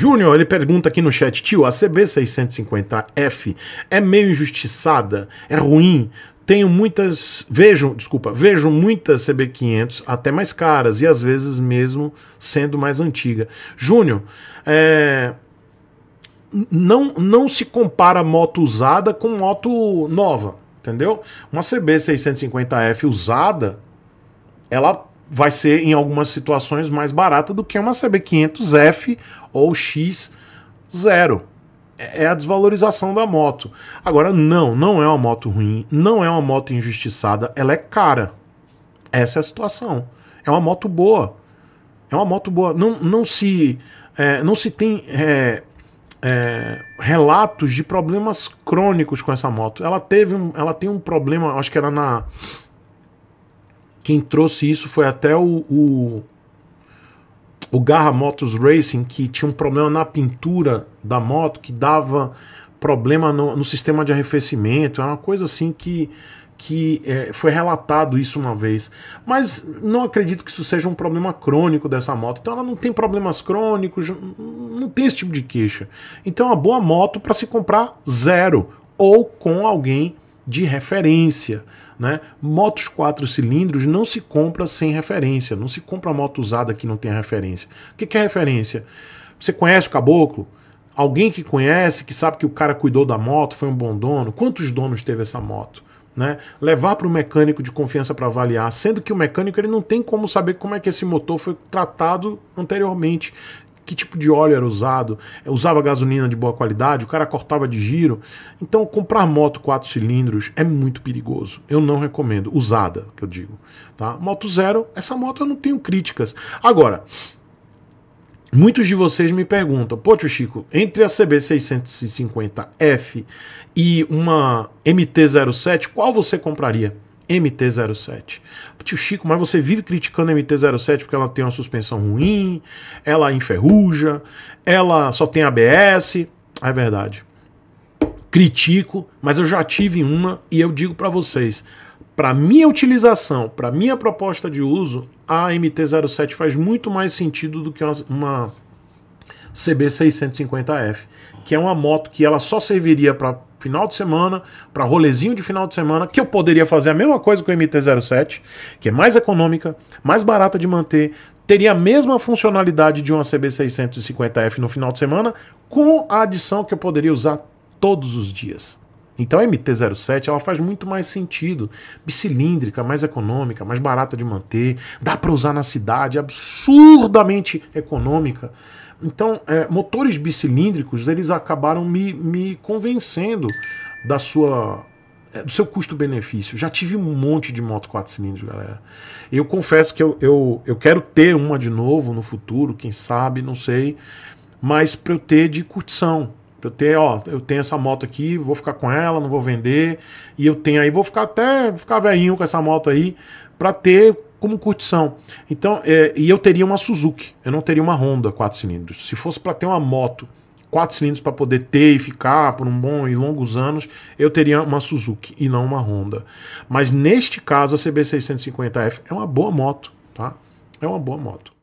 Júnior, ele pergunta aqui no chat, tio, a CB650F é meio injustiçada? É ruim? Tenho muitas, vejo, desculpa, vejo muitas CB500 até mais caras e às vezes mesmo sendo mais antiga. Júnior, é, não, não se compara moto usada com moto nova, entendeu? Uma CB650F usada, ela vai ser em algumas situações mais barata do que uma CB500F ou X0. É a desvalorização da moto. Agora, não, não é uma moto ruim, não é uma moto injustiçada, ela é cara. Essa é a situação. É uma moto boa. É uma moto boa. Não, não, se, é, não se tem é, é, relatos de problemas crônicos com essa moto. Ela teve um, ela tem um problema, acho que era na quem trouxe isso foi até o, o, o Garra Motos Racing, que tinha um problema na pintura da moto que dava problema no, no sistema de arrefecimento. É uma coisa assim que, que é, foi relatado isso uma vez. Mas não acredito que isso seja um problema crônico dessa moto. Então ela não tem problemas crônicos, não tem esse tipo de queixa. Então é uma boa moto para se comprar zero ou com alguém de referência. Né? Motos quatro cilindros não se compra sem referência, não se compra moto usada que não tenha referência. O que, que é referência? Você conhece o caboclo? Alguém que conhece, que sabe que o cara cuidou da moto, foi um bom dono? Quantos donos teve essa moto? Né? Levar para o mecânico de confiança para avaliar, sendo que o mecânico ele não tem como saber como é que esse motor foi tratado anteriormente que tipo de óleo era usado, eh, usava gasolina de boa qualidade, o cara cortava de giro. Então, comprar moto quatro cilindros é muito perigoso. Eu não recomendo. Usada, que eu digo. Tá? Moto zero, essa moto eu não tenho críticas. Agora, muitos de vocês me perguntam: Pô, tio Chico, entre a CB650F e uma MT-07, qual você compraria? MT-07. Tio Chico, mas você vive criticando a MT-07 porque ela tem uma suspensão ruim, ela enferruja, ela só tem ABS. É verdade. Critico, mas eu já tive uma e eu digo para vocês, para minha utilização, para minha proposta de uso, a MT-07 faz muito mais sentido do que uma CB650F, que é uma moto que ela só serviria para final de semana, para rolezinho de final de semana, que eu poderia fazer a mesma coisa com o MT-07, que é mais econômica, mais barata de manter, teria a mesma funcionalidade de uma CB650F no final de semana, com a adição que eu poderia usar todos os dias. Então a MT-07 ela faz muito mais sentido, bicilíndrica, mais econômica, mais barata de manter, dá para usar na cidade, é absurdamente econômica. Então é, motores bicilíndricos eles acabaram me, me convencendo da sua é, do seu custo-benefício. Já tive um monte de moto 4 cilindros, galera. Eu confesso que eu, eu, eu quero ter uma de novo no futuro, quem sabe, não sei, mas para eu ter de curtição, eu ó, eu tenho essa moto aqui, vou ficar com ela, não vou vender. E eu tenho aí, vou ficar até ficar velhinho com essa moto aí, para ter como curtição. Então, é, e eu teria uma Suzuki, eu não teria uma Honda quatro cilindros. Se fosse para ter uma moto quatro cilindros para poder ter e ficar por um bom e longos anos, eu teria uma Suzuki e não uma Honda. Mas neste caso, a CB650F é uma boa moto, tá? É uma boa moto.